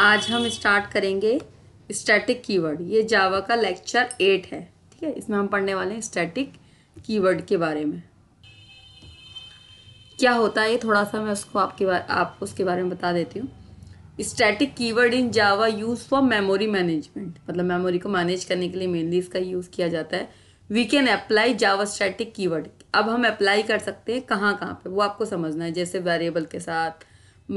आज हम स्टार्ट करेंगे स्टैटिक कीवर्ड ये जावा का लेक्चर एट है ठीक है इसमें हम पढ़ने वाले हैं स्टैटिक कीवर्ड के बारे में क्या होता है थोड़ा सा मैं उसको आपके बारे आपको उसके बारे में बता देती हूँ static keyword in Java use for memory management मतलब मेमोरी को मैनेज करने के लिए मेनली इसका यूज़ किया जाता है we can apply Java static keyword अब हम अप्लाई कर सकते हैं कहाँ कहाँ पे वो आपको समझना है जैसे वेरिएबल के साथ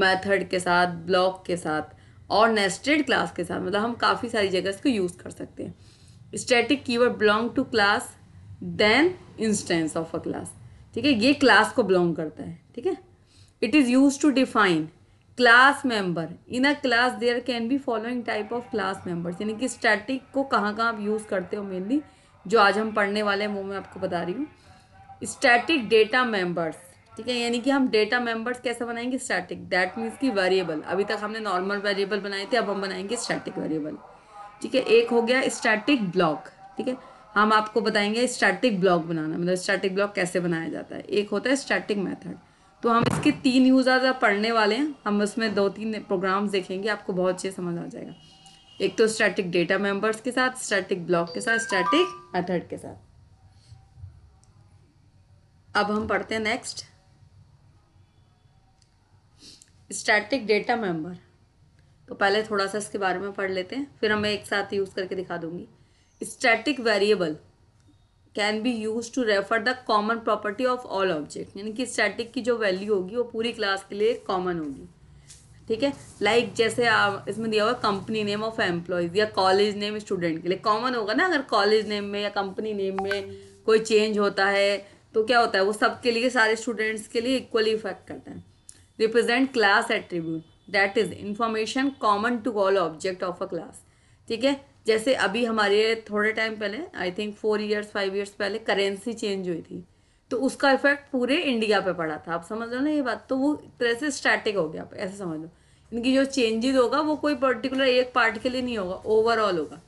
मेथड के साथ ब्लॉक के साथ और नेस्टेड क्लास के साथ मतलब हम काफ़ी सारी जगह इसको यूज़ कर सकते हैं static keyword belong to class than instance of a class ठीक है ये क्लास को बिलोंग करता है ठीक है it is use to define class member in a class there can be following type of class members यानी कि स्टैटिक को कहाँ कहाँ आप यूज़ करते हो मेनली जो आज हम पढ़ने वाले हैं वो मैं आपको बता रही हूँ स्टैटिक डेटा मेंबर्स ठीक है यानी कि हम डेटा मेंबर्स कैसे बनाएंगे स्टैटिक दैट मीन्स की वेरिएबल अभी तक हमने नॉर्मल वेरिएबल बनाए थे अब हम बनाएंगे स्टैटिक वेरिएबल ठीक है एक हो गया स्टैटिक ब्लॉक ठीक है हम आपको बताएंगे स्टैटिक ब्लॉक बनाना मतलब स्टैटिक ब्लॉक कैसे बनाया जाता है एक होता है स्टैटिक मैथड तो हम इसके तीन यूज आज पढ़ने वाले हैं हम उसमें दो तीन प्रोग्राम्स देखेंगे आपको बहुत अच्छे समझ आ जाएगा एक तो स्टैटिक डेटा मेंबर्स के साथ स्टैटिक ब्लॉक के साथ स्टैटिक मेथड के साथ अब हम पढ़ते हैं नेक्स्ट स्टैटिक डेटा मेंबर तो पहले थोड़ा सा इसके बारे में पढ़ लेते हैं फिर हमें एक साथ यूज़ करके दिखा दूंगी static variable can be use to refer the common property of all object यानी कि स्टैटिक की जो वैल्यू होगी वो पूरी क्लास के लिए कॉमन होगी ठीक है लाइक जैसे आप इसमें दिया हुआ कंपनी नेम ऑफ एम्प्लॉयज़ या कॉलेज नेम स्टूडेंट के लिए कॉमन होगा ना अगर कॉलेज नेम में या कंपनी नेम में कोई चेंज होता है तो क्या होता है वो सबके लिए सारे स्टूडेंट्स के लिए इक्वली इफेक्ट करता है represent class attribute that is information common to all object of a class ठीक है जैसे अभी हमारे थोड़े टाइम पहले I think four years five years पहले करेंसी चेंज हुई थी तो उसका इफेक्ट पूरे इंडिया पे पड़ा था आप समझ लो ना ये बात तो वो एक तरह से स्टैटिक हो गया आप ऐसे समझ लो इनकी जो चेंजेस होगा वो कोई पर्टिकुलर एक पार्ट के लिए नहीं होगा ओवरऑल होगा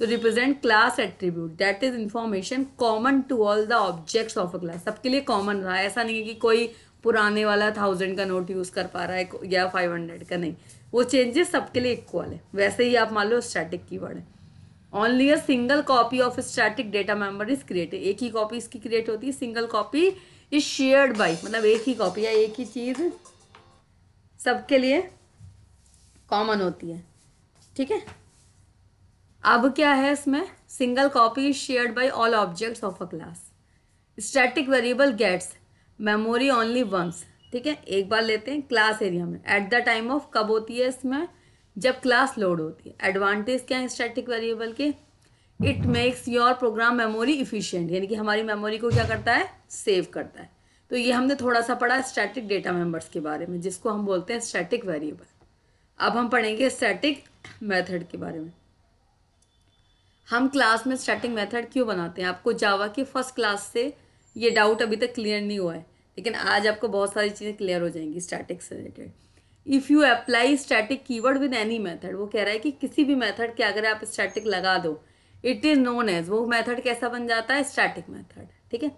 तो represent class attribute that is information common to all the objects of a class सबके लिए कॉमन रहा ऐसा नहीं है कि कोई पुराने वाला थाउजेंड का नोट यूज़ कर पा रहा है या फाइव हंड्रेड का नहीं वो चेंजेस सबके लिए इक्वल है वैसे ही आप मान लो स्टैटिक की वर्ड है only a single copy of static data member is created एक ही कॉपी इसकी क्रिएट होती है single copy is shared by मतलब एक ही कॉपी या एक ही चीज़ सबके लिए कॉमन होती है ठीक है अब क्या है इसमें single copy is shared by all objects of a class static variable gets memory only once ठीक है एक बार लेते हैं क्लास एरिया में एट द टाइम ऑफ कब होती है इसमें जब क्लास लोड होती है एडवांटेज क्या है स्टैटिक वेरिएबल के it makes your program memory efficient यानी कि हमारी मेमोरी को क्या करता है सेव करता है तो ये हमने थोड़ा सा पढ़ा स्टैटिक डेटा मेम्बर्स के बारे में जिसको हम बोलते हैं स्टैटिक वेरिएबल अब हम पढ़ेंगे स्टैटिक मेथड के बारे में हम क्लास में स्टैटिक मेथड क्यों बनाते हैं आपको जावा की फर्स्ट क्लास से ये डाउट अभी तक क्लियर नहीं हुआ है लेकिन आज आपको बहुत सारी चीज़ें क्लियर हो जाएंगी स्टैटिक से related if you apply static keyword with any method वो कह रहा है कि किसी भी मेथड के अगर आप स्टैटिक लगा दो इट इज़ नोन एज वो मेथड कैसा बन जाता है स्टैटिक मेथड ठीक है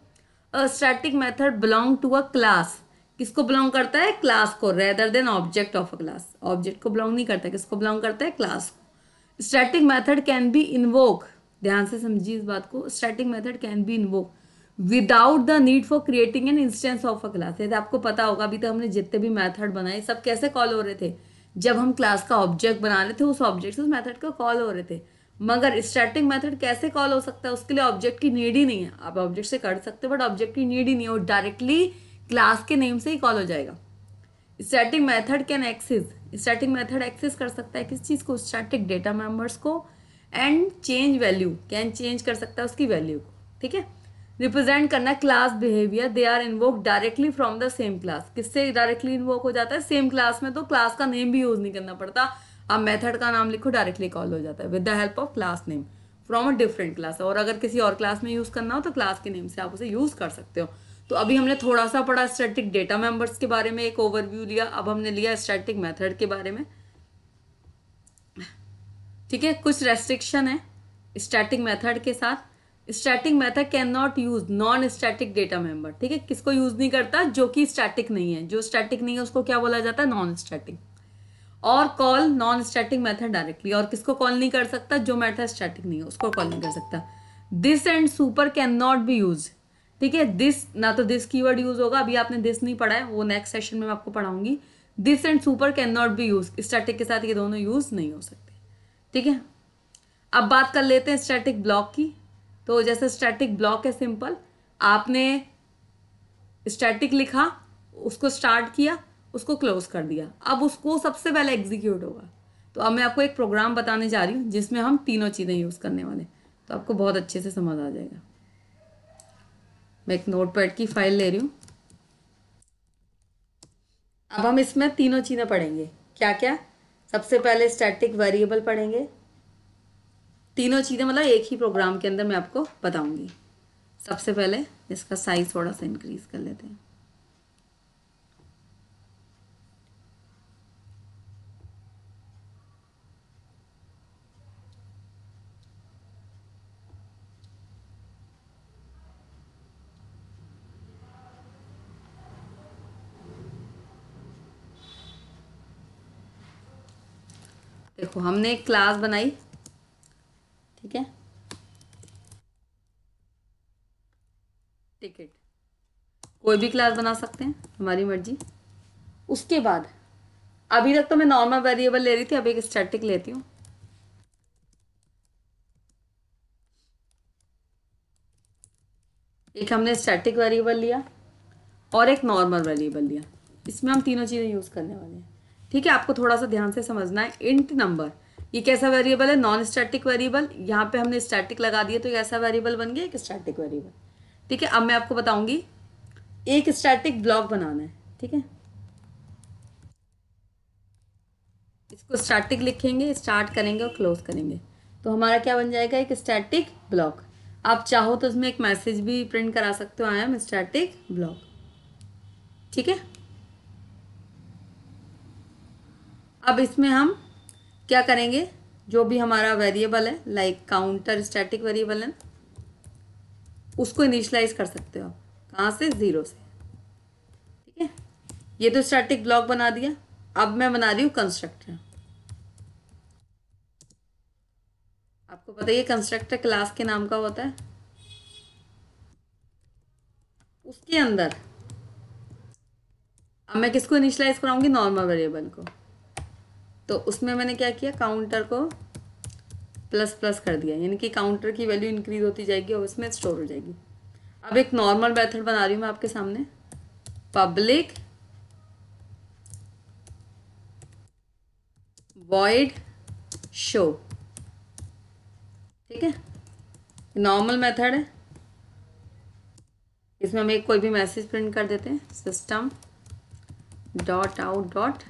a static method belong to a class किसको बिलोंग करता है क्लास को rather than object of a class object को बिलोंग नहीं करता किसको बिलोंग करता है क्लास को static method can be invoke ध्यान से समझिए इस बात को static method can be invoke without the need for creating an instance of a class यदि आपको पता होगा अभी तो हमने जितने भी मैथड बनाए सब कैसे कॉल हो रहे थे जब हम क्लास का ऑब्जेक्ट बना रहे थे उस ऑब्जेक्ट से उस मैथड का कॉल हो रहे थे मगर स्टार्टिंग मैथड कैसे कॉल हो सकता है उसके लिए ऑब्जेक्ट की नीड ही नहीं है आप ऑब्जेक्ट से कर सकते हो बट ऑब्जेक्ट की नीड ही नहीं है और डायरेक्टली क्लास के नेम से ही कॉल हो जाएगा static method can access static method access कर सकता है किस चीज़ को स्टार्टिंग डेटा मेम्बर्स को and change value can change कर सकता है उसकी वैल्यू को ठीक है रिप्रेजेंट करना class behaviour they are invoke directly from the same class किससे डायरेक्टली इन्वोक हो जाता है सेम क्लास में तो क्लास का नेम भी यूज़ नहीं करना पड़ता आप मेथड का नाम लिखो डायरेक्टली कॉल हो जाता है with the help of class name from a different class और अगर किसी और क्लास में यूज़ करना हो तो क्लास के नेम से आप उसे यूज़ कर सकते हो तो अभी हमने थोड़ा सा पढ़ा स्टैटिक डेटा मेंबर्स के बारे में एक ओवरव्यू लिया अब हमने लिया स्टैटिक मेथड के बारे में ठीक है कुछ रेस्ट्रिक्शन है स्टैटिक मेथड के साथ static method can not use non static data member ठीक है किसको यूज नहीं करता जो कि स्टैटिक नहीं है जो स्टैटिक नहीं है उसको क्या बोला जाता है नॉन स्टैटिक और call non static method directly और किसको कॉल नहीं कर सकता जो मेथड स्टैटिक नहीं है उसको कॉल नहीं कर सकता this and super can not be use ठीक है दिस ना तो दिस कीवर्ड यूज होगा अभी आपने दिस नहीं पढ़ा है वो नेक्स्ट सेशन में मैं आपको पढ़ाऊंगी this and super can not be use static के साथ ये दोनों यूज नहीं हो सकते ठीक है अब बात कर लेते हैं स्टैटिक ब्लॉक की तो जैसे स्टैटिक ब्लॉक है सिंपल आपने स्टैटिक लिखा उसको स्टार्ट किया उसको क्लोज कर दिया अब उसको सबसे पहले एग्जीक्यूट होगा तो अब मैं आपको एक प्रोग्राम बताने जा रही हूँ जिसमें हम तीनों चीज़ें यूज़ करने वाले तो आपको बहुत अच्छे से समझ आ जाएगा मैं एक नोट पैड की फाइल ले रही हूँ अब हम इसमें तीनों चीज़ें पढ़ेंगे क्या क्या सबसे पहले स्टैटिक वेरिएबल पढ़ेंगे तीनों चीज़ें मतलब एक ही प्रोग्राम के अंदर मैं आपको बताऊंगी सबसे पहले इसका साइज़ थोड़ा सा इंक्रीज़ कर लेते हैं देखो हमने एक क्लास बनाई ठीक है टिकट कोई भी क्लास बना सकते हैं हमारी मर्जी उसके बाद अभी तक तो मैं नॉर्मल वेरिएबल ले रही थी अब एक स्टैटिक लेती हूँ एक हमने स्टैटिक वेरिएबल लिया और एक नॉर्मल वेरिएबल लिया इसमें हम तीनों चीज़ें यूज़ करने वाले हैं ठीक है आपको थोड़ा सा ध्यान से समझना है इंट नंबर ये कैसा वेरिएबल है नॉन स्टैटिक वेरिएबल यहाँ पे हमने स्टैटिक लगा दिया तो ऐसा वेरिएबल बन गया एक स्टैटिक वेरिएबल ठीक है अब मैं आपको बताऊंगी एक स्टैटिक ब्लॉक बनाना है ठीक है इसको स्टैटिक लिखेंगे स्टार्ट करेंगे और क्लोज करेंगे तो हमारा क्या बन जाएगा एक स्टैटिक ब्लॉक आप चाहो तो उसमें एक मैसेज भी प्रिंट करा सकते हो आई एम स्टैटिक ब्लॉक ठीक है अब इसमें हम क्या करेंगे जो भी हमारा वेरिएबल है लाइक काउंटर स्टैटिक वेरिएबल है उसको इनिशलाइज कर सकते हो कहाँ से ज़ीरो से ठीक है ये तो स्टैटिक ब्लॉक बना दिया अब मैं बना रही हूँ कंस्ट्रक्टर आपको पता ही कंस्ट्रक्टर क्लास के नाम का होता है उसके अंदर अब मैं किसको इनिशलाइज कराऊंगी नॉर्मल वेरिएबल को तो उसमें मैंने क्या किया काउंटर को प्लस प्लस कर दिया यानी कि काउंटर की वैल्यू इंक्रीज होती जाएगी और उसमें स्टोर हो जाएगी अब एक नॉर्मल मेथड बना रही हूँ मैं आपके सामने पब्लिक वॉइड शो ठीक है नॉर्मल मेथड है इसमें हम एक कोई भी मैसेज प्रिंट कर देते हैं system dot out dot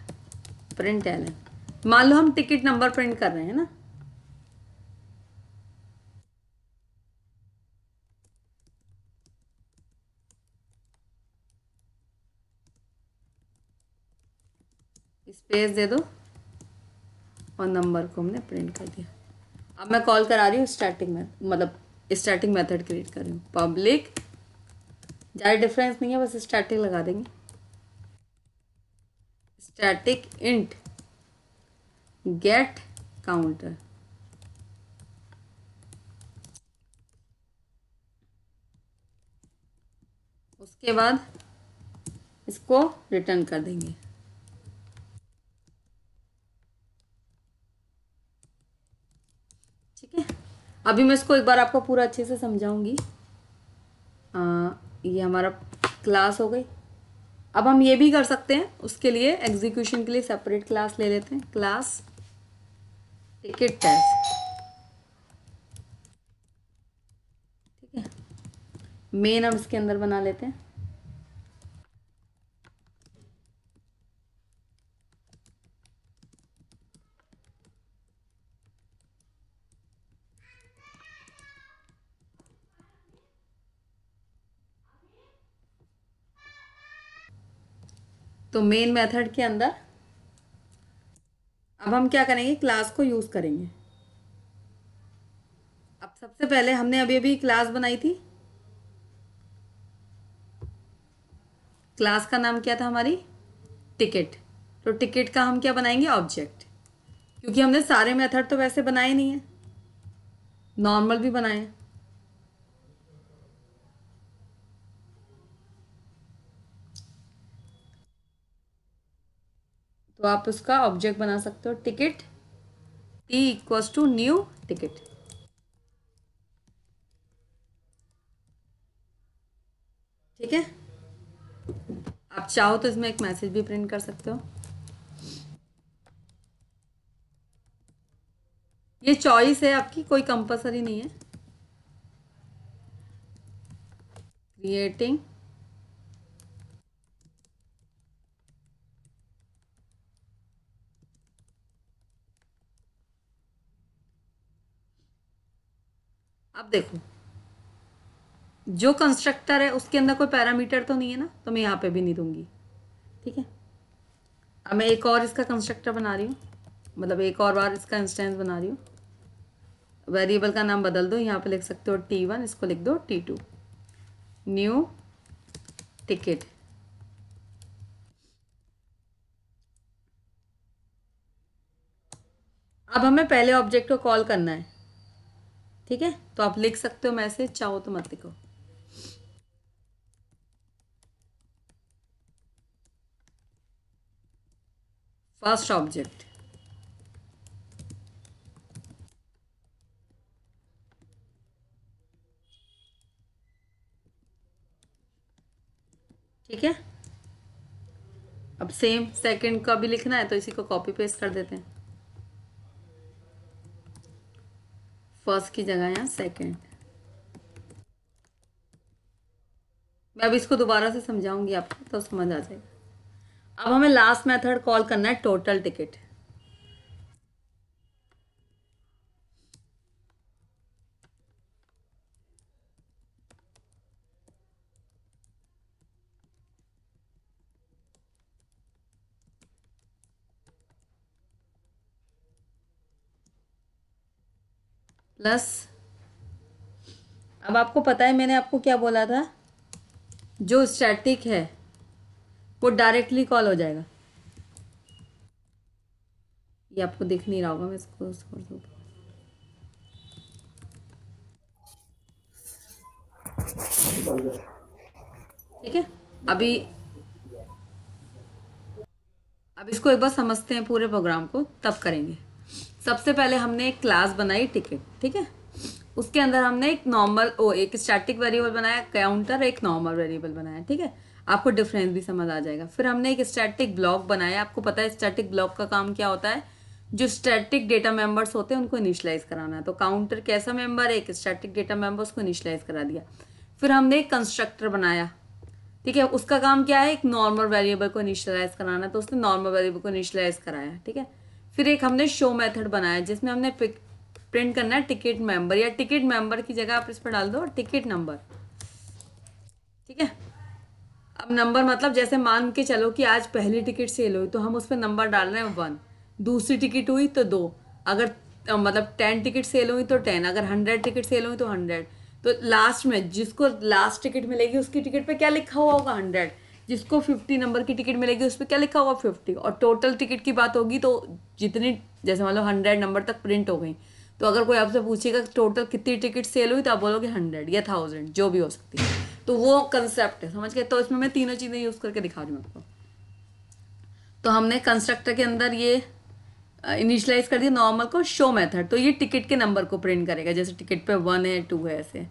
print L मान लो हम टिकट नंबर प्रिंट कर रहे हैं ना स्पेस दे दो और नंबर को हमने प्रिंट कर दिया अब मैं कॉल करा रही हूँ स्टार्टिंग में मतलब स्टार्टिंग मेथड क्रिएट कर रही हूँ पब्लिक ज़्यादा डिफरेंस नहीं है बस स्टैटिक लगा देंगे स्टैटिक इंट get counter उसके बाद इसको रिटर्न कर देंगे ठीक है अभी मैं इसको एक बार आपको पूरा अच्छे से समझाऊंगी ये हमारा क्लास हो गई अब हम ये भी कर सकते हैं उसके लिए एग्जीक्यूशन के लिए सेपरेट क्लास ले लेते हैं क्लास टिकट टैक्स ठीक है मेन अब इसके अंदर बना लेते हैं तो मेन मेथड के अंदर अब हम क्या करेंगे क्लास को यूज़ करेंगे अब सबसे पहले हमने अभी अभी क्लास बनाई थी क्लास का नाम क्या था हमारी टिकट तो टिकट का हम क्या बनाएंगे ऑब्जेक्ट क्योंकि हमने सारे मेथड तो वैसे बनाए नहीं है नॉर्मल भी बनाए हैं तो आप उसका ऑब्जेक्ट बना सकते हो ticket T equals to new ticket ठीक है आप चाहो तो इसमें एक मैसेज भी प्रिंट कर सकते हो ये चॉइस है आपकी कोई कंपलसरी नहीं है क्रिएटिंग अब देखो जो कंस्ट्रक्टर है उसके अंदर कोई पैरामीटर तो नहीं है ना तो मैं यहाँ पे भी नहीं दूंगी ठीक है अब मैं एक और इसका कंस्ट्रक्टर बना रही हूँ मतलब एक और बार इसका इंस्टेंस बना रही हूँ वेरिएबल का नाम बदल दो यहाँ पे लिख सकते हो टी वन इसको लिख दो टी टू न्यू टिकट अब हमें पहले ऑब्जेक्ट को कॉल करना है ठीक है तो आप लिख सकते हो मैसेज चाहो तो मत लिखो फर्स्ट ऑब्जेक्ट ठीक है अब सेम सेकंड का भी लिखना है तो इसी को कॉपी पेस्ट कर देते हैं फर्स्ट की जगह यहाँ सेकंड मैं अब इसको दोबारा से समझाऊंगी आपको तो समझ आ जाएगा अब हमें लास्ट मेथड कॉल करना है टोटल टिकट प्लस अब आपको पता है मैंने आपको क्या बोला था जो स्टैटिक है वो डायरेक्टली कॉल हो जाएगा ये आपको दिख नहीं रहा होगा मैं इसको छोड़ दूँ ठीक है अभी अब इसको एक बार समझते हैं पूरे प्रोग्राम को तब करेंगे सबसे पहले हमने एक क्लास बनाई टिकट ठीक है उसके अंदर हमने एक नॉर्मल ओ एक स्टैटिक वेरिएबल बनाया काउंटर एक नॉर्मल वेरिएबल बनाया ठीक है आपको डिफरेंस भी समझ आ जाएगा फिर हमने एक स्टैटिक ब्लॉक बनाया आपको पता है स्टैटिक ब्लॉक का काम क्या होता है जो स्टैटिक डेटा मेंबर्स होते हैं उनको इनिशलाइज कराना है तो काउंटर कैसा मेंबर है एक स्टैटिक डेटा मेंबर उसको इनिशलाइज करा दिया फिर हमने एक कंस्ट्रक्टर बनाया ठीक है उसका काम क्या है एक नॉर्मल वेरिएबल को इनिशलाइज कराना है तो उसने नॉर्मल वेरिएबल को इनिशलाइज कराया ठीक है फिर एक हमने शो मेथड बनाया जिसमें हमने प्रिंट करना है टिकट मेंबर या टिकट मेंबर की जगह आप इस पर डाल दो और टिकट नंबर ठीक है अब नंबर मतलब जैसे मान के चलो कि आज पहली टिकट सेल हुई तो हम उस पर नंबर डाल रहे हैं वन दूसरी टिकट हुई तो दो अगर मतलब टेन टिकट सेल हुई तो टेन अगर हंड्रेड टिकट सेल हुई तो हंड्रेड तो लास्ट में जिसको लास्ट टिकट मिलेगी उसकी टिकट पे क्या लिखा हुआ होगा हंड्रेड जिसको फिफ्टी नंबर की टिकट मिलेगी उस पर क्या लिखा हुआ फिफ्टी और टोटल टिकट की बात होगी तो जितनी जैसे मान लो हंड्रेड नंबर तक प्रिंट हो गई तो अगर कोई आपसे पूछेगा टोटल कितनी टिकट सेल हुई तो आप बोलोगे हंड्रेड या थाउजेंड जो भी हो सकती है तो वो कंसेप्ट है समझ गए तो इसमें मैं तीनों चीज़ें यूज़ करके दिखा रही हूँ आपको तो हमने कंस्ट्रक्टर के अंदर ये इनिशलाइज कर दिया नॉर्मल को शो मेथड तो ये टिकट के नंबर को प्रिंट करेगा जैसे टिकट पे वन है टू है ऐसे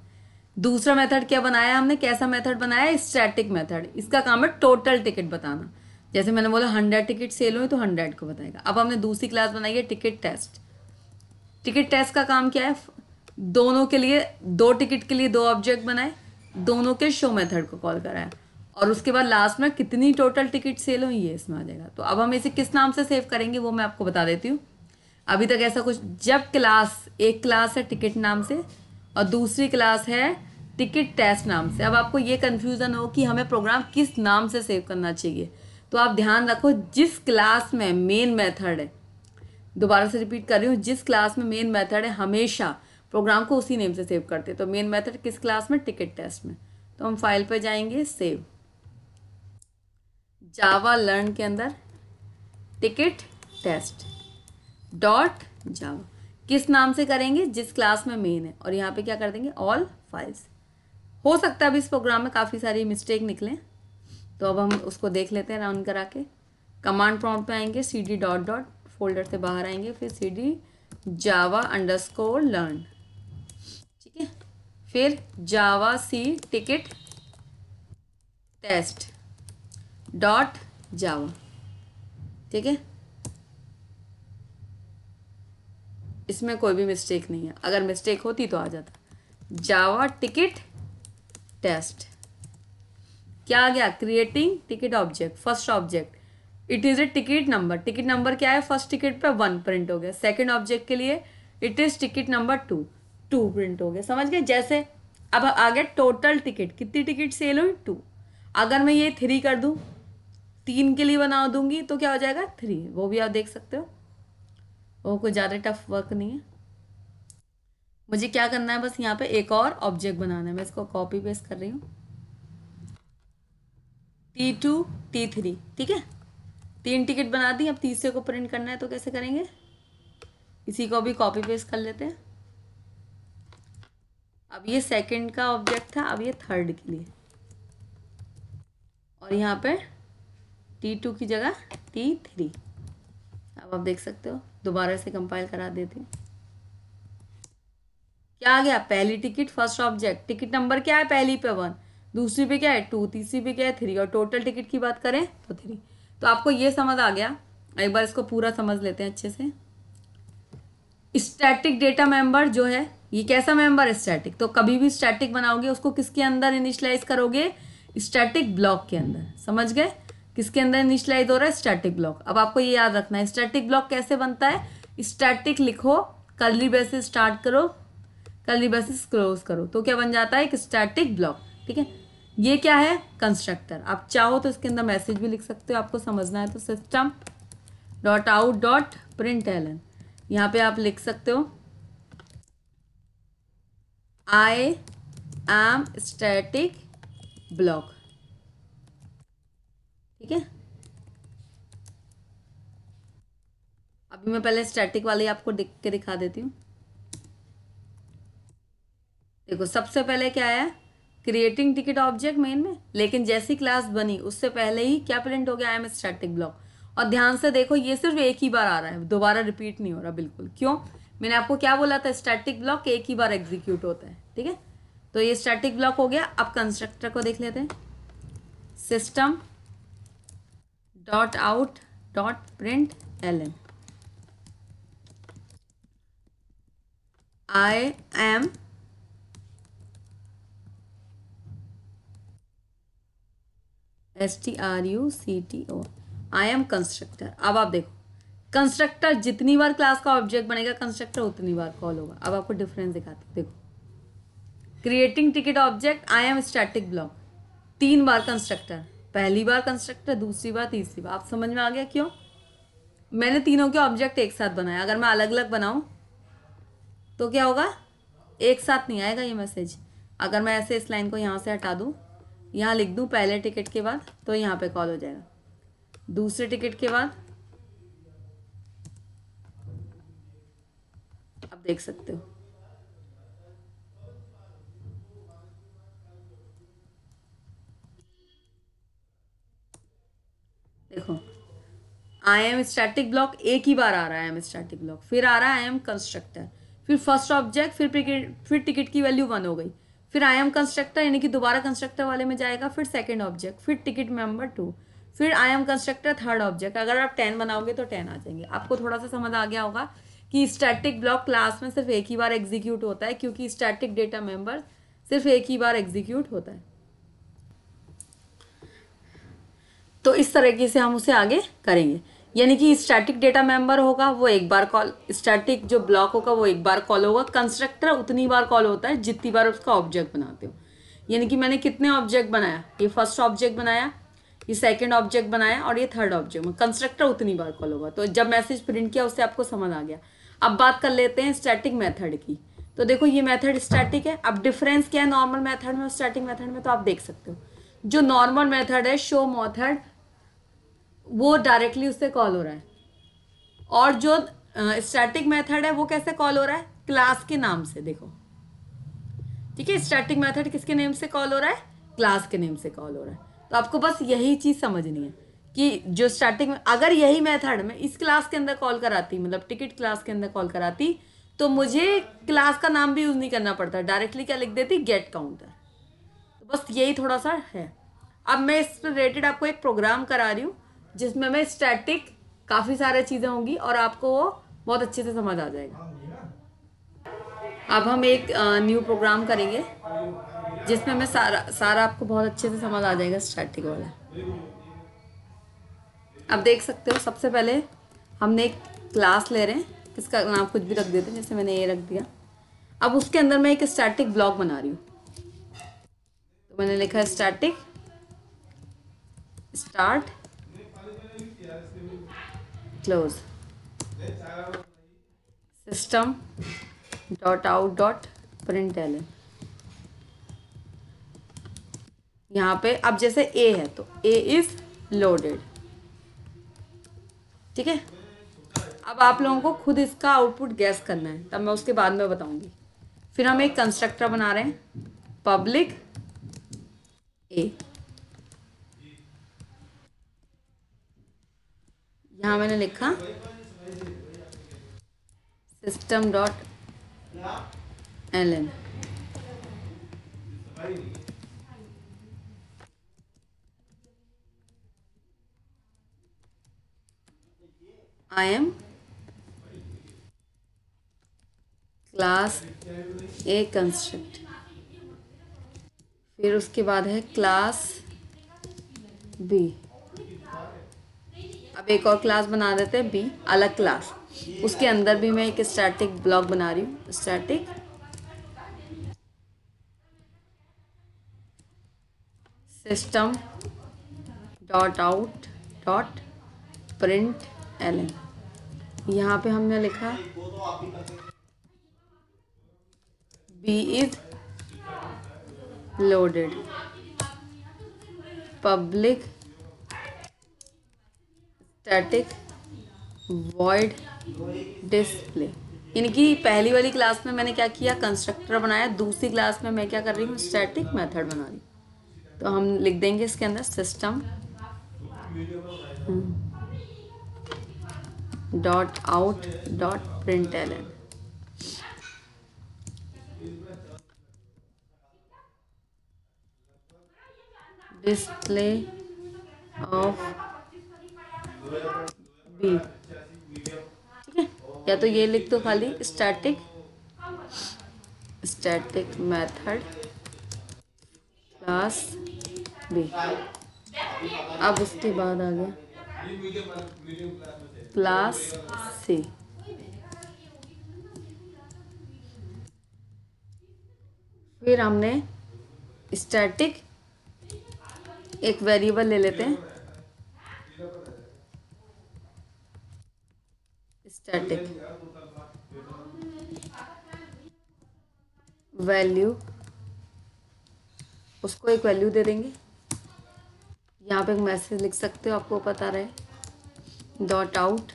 दूसरा मेथड क्या बनाया हमने कैसा मेथड बनाया स्टैटिक मेथड इसका काम है टोटल टिकट बताना जैसे मैंने बोला हंड्रेड टिकट सेल हुई तो हंड्रेड को बताएगा अब हमने दूसरी क्लास बनाई है टिकट टेस्ट टिकट टेस्ट का काम क्या है दोनों के लिए दो टिकट के लिए दो ऑब्जेक्ट बनाए दोनों के शो मेथड को कॉल कराया और उसके बाद लास्ट में कितनी टोटल टिकट सेल हुई है इसमें आ जाएगा तो अब हम इसे किस नाम से सेव करेंगे वो मैं आपको बता देती हूँ अभी तक ऐसा कुछ जब क्लास एक क्लास है टिकट नाम से और दूसरी क्लास है टिकट टेस्ट नाम से अब आपको ये कन्फ्यूज़न हो कि हमें प्रोग्राम किस नाम से सेव करना चाहिए तो आप ध्यान रखो जिस क्लास में मेन मेथड है दोबारा से रिपीट कर रही हूँ जिस क्लास में मेन मेथड है हमेशा प्रोग्राम को उसी नेम से सेव करते हैं तो मेन मेथड किस क्लास में टिकट टेस्ट में तो हम फाइल पर जाएंगे सेव जावा लर्न के अंदर टिकट टेस्ट डॉट जावा किस नाम से करेंगे जिस क्लास में मेन है और यहाँ पे क्या कर देंगे ऑल फाइल्स हो सकता है अभी इस प्रोग्राम में काफ़ी सारी मिस्टेक निकले तो अब हम उसको देख लेते हैं रन करा के कमांड प्रॉम्प्ट पे आएंगे C D dot dot folder से बाहर आएंगे फिर C D Java underscore learn ठीक है फिर Java C ticket test dot Java ठीक है इसमें कोई भी मिस्टेक नहीं है अगर मिस्टेक होती तो आ जाता जावा टिकट टेस्ट क्या आ गया creating ticket object first object it is a ticket number ticket number क्या है फर्स्ट टिकट पे वन प्रिंट हो गया सेकंड ऑब्जेक्ट के लिए it is ticket number two two print हो गया समझ गए जैसे अब आ गया टोटल टिकट कितनी टिकट सेल हुई टू अगर मैं ये थ्री कर दूँ तीन के लिए बना दूंगी तो क्या हो जाएगा थ्री वो भी आप देख सकते हो वो कोई ज़्यादा टफ वर्क नहीं है मुझे क्या करना है बस यहाँ पे एक और ऑब्जेक्ट बनाना है मैं इसको कॉपी पेस्ट कर रही हूँ टी टू टी थ्री ठीक है तीन टिकट बना दी अब तीसरे को प्रिंट करना है तो कैसे करेंगे इसी को भी कॉपी पेस्ट कर लेते हैं अब ये सेकंड का ऑब्जेक्ट था अब ये थर्ड के लिए और यहाँ पे टी टू की जगह टी थ्री अब आप देख सकते हो दोबारा से कंपाइल करा देते क्या आ गया पहली ticket first object ticket number क्या है पहली पे वन दूसरी पे क्या है टू तीसरी पे क्या है थ्री और टोटल टिकट की बात करें तो थ्री तो आपको ये समझ आ गया एक बार इसको पूरा समझ लेते हैं अच्छे से स्टैटिक डेटा मेंबर जो है ये कैसा मेंबर है स्टैटिक तो कभी भी स्टैटिक बनाओगे उसको किसके अंदर इनिशलाइज करोगे स्टैटिक ब्लॉक के अंदर समझ गए किसके अंदर इनिशलाइज हो रहा है स्टैटिक ब्लॉक अब आपको ये याद रखना है स्टैटिक ब्लॉक कैसे बनता है स्टैटिक लिखो कर्ली बेसिस स्टार्ट करो कर्ली बेसिस क्लोज करो तो क्या बन जाता है एक स्टैटिक ब्लॉक ठीक है ये क्या है कंस्ट्रक्टर आप चाहो तो इसके अंदर मैसेज भी लिख सकते हो आपको समझना है तो system dot out dot print L N यहाँ पे आप लिख सकते हो आई एम स्टैटिक ब्लॉक अभी मैं पहले स्टैटिक वाली आपको दिख के दिखा देती हूँ देखो सबसे पहले क्या है क्रिएटिंग टिकट ऑब्जेक्ट मेन में लेकिन जैसी क्लास बनी उससे पहले ही क्या प्रिंट हो गया आई एम स्टैटिक ब्लॉक और ध्यान से देखो ये सिर्फ एक ही बार आ रहा है दोबारा रिपीट नहीं हो रहा बिल्कुल क्यों मैंने आपको क्या बोला था स्टैटिक ब्लॉक एक ही बार एग्जीक्यूट होता है ठीक है तो ये स्टैटिक ब्लॉक हो गया अब कंस्ट्रक्टर को देख लेते हैं system dot out dot print L N I am S T R U C T O I am constructor अब आप देखो कंस्ट्रक्टर जितनी बार क्लास का ऑब्जेक्ट बनेगा कंस्ट्रक्टर उतनी बार कॉल होगा अब आपको डिफरेंस दिखाते देखो creating ticket object I am static block तीन बार कंस्ट्रक्टर पहली बार कंस्ट्रक्टर दूसरी बार तीसरी बार आप समझ में आ गया क्यों मैंने तीनों के ऑब्जेक्ट एक साथ बनाया अगर मैं अलग अलग बनाऊं तो क्या होगा एक साथ नहीं आएगा ये मैसेज अगर मैं ऐसे इस लाइन को यहाँ से हटा दूँ यहाँ लिख दूँ पहले टिकट के बाद तो यहाँ पे कॉल हो जाएगा दूसरे टिकट के बाद आप देख सकते हो देखो आई एम स्टैटिक ब्लॉक एक ही बार आ रहा है आई एम स्टैटिक ब्लॉक फिर आ रहा है आई एम कंस्ट्रक्टर फिर फर्स्ट ऑब्जेक्ट फिर टिकट फिर टिकट की वैल्यू वन हो गई फिर आई एम कंस्ट्रक्टर यानी कि दोबारा कंस्ट्रक्टर वाले में जाएगा फिर सेकेंड ऑब्जेक्ट फिर टिकट मेंबर टू फिर I am constructor third object अगर आप टेन बनाओगे तो टेन आ जाएंगे आपको थोड़ा सा समझ आ गया होगा कि स्टैटिक ब्लॉक क्लास में सिर्फ एक ही बार एग्जीक्यूट होता है क्योंकि स्टैटिक डेटा मेंबर सिर्फ एक ही बार एग्जीक्यूट होता है तो इस तरीके से हम उसे आगे करेंगे यानी कि स्टैटिक डेटा मेंबर होगा वो एक बार कॉल स्टैटिक जो ब्लॉक होगा वो एक बार कॉल होगा कंस्ट्रक्टर उतनी बार कॉल होता है जितनी बार उसका ऑब्जेक्ट बनाते हो यानी कि मैंने कितने ऑब्जेक्ट बनाया ये फर्स्ट ऑब्जेक्ट बनाया ये सेकंड ऑब्जेक्ट बनाया और ये थर्ड ऑब्जेक्ट कंस्ट्रक्टर उतनी बार कॉल होगा तो जब मैसेज प्रिंट किया उससे आपको समझ आ गया अब बात कर लेते हैं स्टैटिक मैथड की तो देखो ये मैथड स्टैटिक है अब डिफरेंस क्या है नॉर्मल मैथड में और स्टैटिक मैथड में तो आप देख सकते हो जो नॉर्मल मेथड है शो मेथड वो डायरेक्टली उससे कॉल हो रहा है और जो स्टैटिक uh, मेथड है वो कैसे कॉल हो रहा है क्लास के नाम से देखो ठीक है स्टैटिक मेथड किसके नेम से कॉल हो रहा है क्लास के नेम से कॉल हो रहा है तो आपको बस यही चीज़ समझनी है कि जो स्टार्टिंग में अगर यही मेथड में इस क्लास के अंदर कॉल कराती मतलब टिकट क्लास के अंदर कॉल कराती तो मुझे क्लास का नाम भी यूज़ नहीं करना पड़ता डायरेक्टली क्या लिख देती गेट काउंटर तो बस यही थोड़ा सा है अब मैं इस रिलेटेड आपको एक प्रोग्राम करा रही हूँ जिसमें मैं स्टैटिक काफ़ी सारे चीज़ें होंगी और आपको वो बहुत अच्छे से समझ आ जाएगा अब हम एक न्यू प्रोग्राम करेंगे जिसमें मैं सारा सारा आपको बहुत अच्छे से समझ आ जाएगा स्टैटिक वाला अब देख सकते हो सबसे पहले हमने एक क्लास ले रहे हैं इसका नाम कुछ भी रख देते हैं जैसे मैंने ये रख दिया अब उसके अंदर मैं एक स्टैटिक ब्लॉग बना रही हूँ तो मैंने लिखा static start close system dot out dot ln यहाँ पे अब जैसे ए है तो ए इज लोडेड ठीक है अब आप लोगों को खुद इसका आउटपुट गैस करना है तब मैं उसके बाद में बताऊंगी फिर हम एक कंस्ट्रक्टर बना रहे हैं पब्लिक ए यहाँ मैंने लिखा system dot L N I am class A construct फिर उसके बाद है क्लास बी एक और क्लास बना देते हैं बी अलग क्लास उसके अंदर भी मैं एक स्टैटिक ब्लॉक बना रही हूँ static system dot out dot print L N यहाँ पर हमने लिखा B is loaded public static void display इनकी पहली वाली क्लास में मैंने क्या किया कंस्ट्रक्टर बनाया दूसरी क्लास में मैं क्या कर रही हूँ स्टैटिक मेथड बना रही तो हम लिख देंगे इसके अंदर system dot out dot print L N display of B ठीक है या तो ये लिख दो खाली static static method class B अब उसके बाद आ गया क्लास सी फिर हमने स्टैटिक एक वेरिएबल ले लेते हैं स्टैटिक वैल्यू उसको एक वैल्यू दे देंगे यहाँ पे एक मैसेज लिख सकते हो आपको पता रहे dot out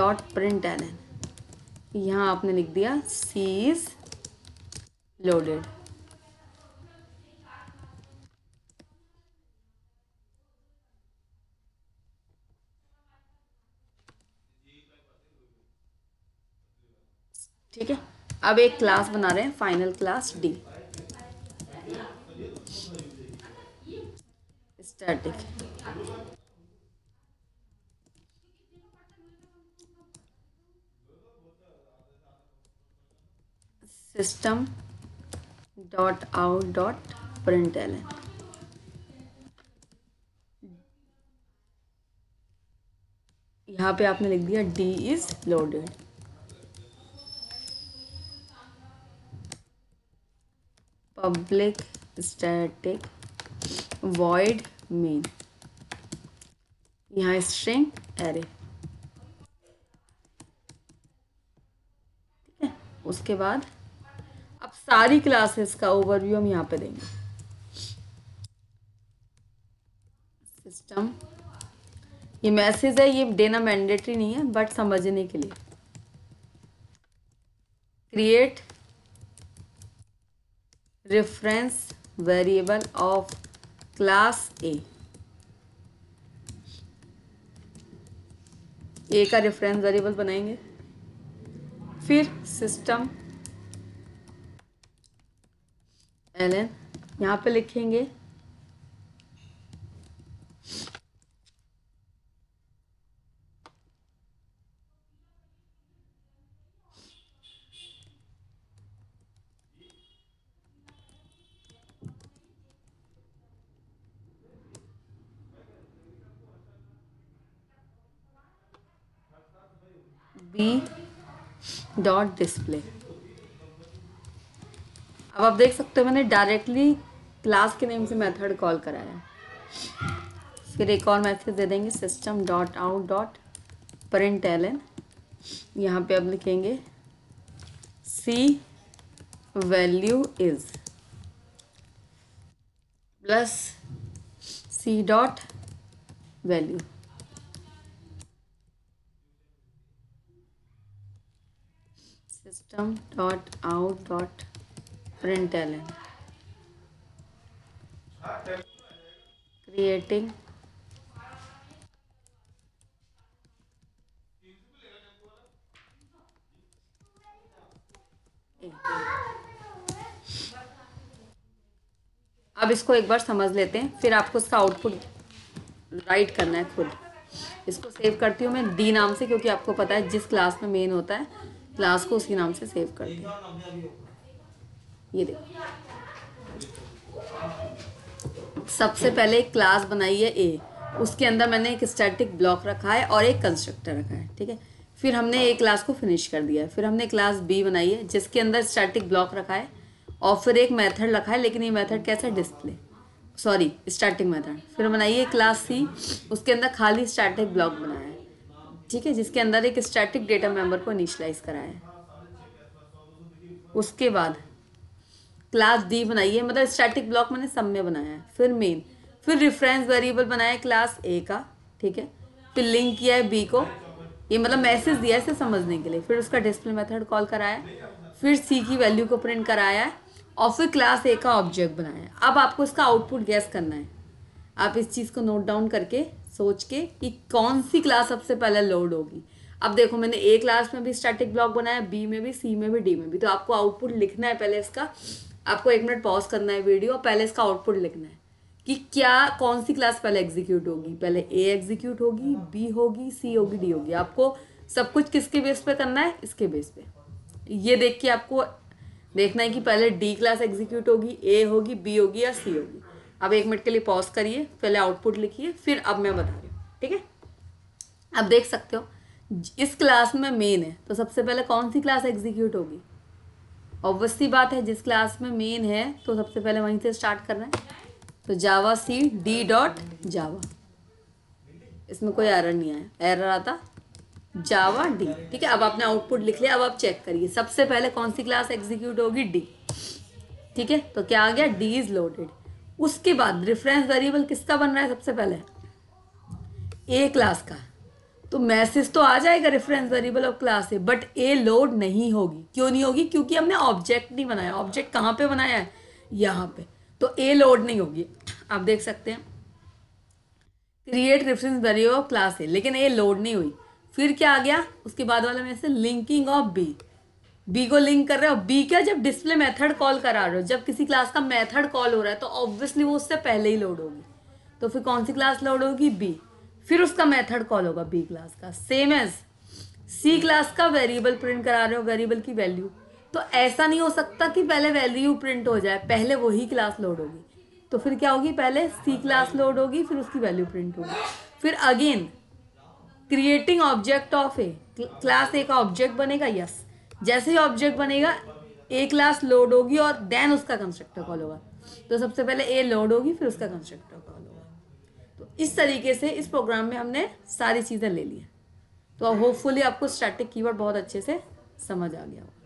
dot print N N यहाँ आपने लिख दिया सीज लोडेड अब एक क्लास बना रहे हैं final class D static system dot out dot print L यहाँ पे आपने लिख दिया D is loaded public static void main यहाँ स्ट्रिंग एरे ठीक है उसके बाद अब सारी क्लासेस का ओवरव्यू हम यहाँ पे देंगे सिस्टम ये मैसेज है ये देना मैंडेटरी नहीं है बट समझने के लिए create reference variable of class A A का रेफरेंस वेरिएबल बनाएंगे फिर सिस्टम एल एन यहाँ पे लिखेंगे डॉट डिस्प्ले अब आप देख सकते हो मैंने डायरेक्टली क्लास के नेम से मेथड कॉल कराया फिर एक और मैसेज दे देंगे system dot out dot print L N यहाँ पर अब लिखेंगे C value is plus C dot value system dot out dot println creating अब इसको एक बार समझ लेते हैं फिर आपको इसका आउटपुट राइट करना है खुद इसको सेव करती हूँ मैं डी नाम से क्योंकि आपको पता है जिस क्लास में मेन होता है क्लास को उसी नाम से सेव कर दें ये देखो सबसे पहले एक क्लास बनाई है ए उसके अंदर मैंने एक स्टैटिक ब्लॉक रखा है और एक कंस्ट्रक्टर रखा है ठीक है फिर हमने ए क्लास को फिनिश कर दिया फिर हमने क्लास बी बनाई है जिसके अंदर स्टैटिक ब्लॉक रखा है और फिर एक मेथड रखा है लेकिन ये मेथड कैसा है डिस्प्ले सॉरी स्टार्टिंग मेथड फिर बनाइए क्लास सी उसके अंदर खाली स्टैटिक ब्लॉक बनाया ठीक है जिसके अंदर एक स्टैटिक डेटा मेंबर को इनिशलाइज कराया है उसके बाद क्लास डी बनाइए मतलब स्टैटिक ब्लॉक मैंने सब में बनाया है फिर मेन फिर रिफरेंस वेरिएबल बनाया है क्लास ए का ठीक है फिर लिंक किया है बी को ये मतलब मैसेज दिया है इसे समझने के लिए फिर उसका डिस्प्ले मेथड कॉल कराया फिर सी की वैल्यू को प्रिंट कराया है और फिर क्लास ए का ऑब्जेक्ट बनाया अब आपको इसका आउटपुट गैस करना है आप इस चीज़ को नोट डाउन करके सोच के कि कौन सी क्लास सबसे पहले लोड होगी अब देखो मैंने ए क्लास में भी स्टैटिक ब्लॉक बनाया बी में भी सी में भी डी में भी तो आपको आउटपुट लिखना है पहले इसका आपको एक मिनट पॉज करना है वीडियो और पहले इसका आउटपुट लिखना है कि क्या कौन सी क्लास पहले एग्जीक्यूट होगी पहले ए एग्जीक्यूट होगी बी होगी सी होगी डी होगी आपको सब कुछ किसके बेस पे करना है इसके बेस पे ये देख के आपको देखना है कि पहले डी क्लास एग्जीक्यूट होगी ए होगी बी होगी या सी होगी अब एक मिनट के लिए पॉज करिए पहले आउटपुट लिखिए फिर अब मैं बता रही हूँ ठीक है अब देख सकते हो इस क्लास में मेन है तो सबसे पहले कौन सी क्लास एग्जीक्यूट होगी ऑब्वियसली बात है जिस क्लास में मेन है तो सबसे पहले वहीं से स्टार्ट कर रहे हैं तो जावा सी डी डॉट जावा इसमें कोई एरर नहीं आया एरर आता जावा डी ठीक है अब आपने आउटपुट लिख लिया अब आप चेक करिए सबसे पहले कौन सी क्लास एग्जीक्यूट होगी डी ठीक है तो क्या आ गया डी इज़ लोडेड उसके बाद रेफरेंस वेरिएबल किसका बन रहा है सबसे पहले ए क्लास का तो मैसेज तो आ जाएगा रेफरेंस वेरिएबल ऑफ क्लास है बट ए लोड नहीं होगी क्यों नहीं होगी क्योंकि हमने ऑब्जेक्ट नहीं बनाया ऑब्जेक्ट कहाँ पे बनाया है यहाँ पे तो ए लोड नहीं होगी आप देख सकते हैं create reference variable of class है लेकिन ए लोड नहीं हुई फिर क्या आ गया उसके बाद वाले message linking of B B को लिंक कर रहे हो बी क्या जब डिस्प्ले मेथड कॉल करा रहे हो जब किसी क्लास का मेथड कॉल हो रहा है तो ऑब्वियसली वो उससे पहले ही लोड होगी तो फिर कौन सी क्लास लोड होगी बी फिर उसका मेथड कॉल होगा बी क्लास का सेम एज सी क्लास का वेरिएबल प्रिंट करा रहे हो वेरिएबल की वैल्यू तो ऐसा नहीं हो सकता कि पहले वैल्यू प्रिंट हो जाए पहले वही क्लास लोड होगी तो फिर क्या होगी पहले सी क्लास लोड होगी फिर उसकी वैल्यू प्रिंट होगी फिर again creating object of A class A का ऑब्जेक्ट बनेगा यस जैसे ही ऑब्जेक्ट बनेगा ए क्लास लोड होगी और देन उसका कंस्ट्रक्टर कॉल होगा तो सबसे पहले ए लोड होगी फिर उसका कंस्ट्रक्टर कॉल होगा तो इस तरीके से इस प्रोग्राम में हमने सारी चीज़ें ले ली तो होपफुली आपको स्टैटिक कीवर्ड बहुत अच्छे से समझ आ गया होगा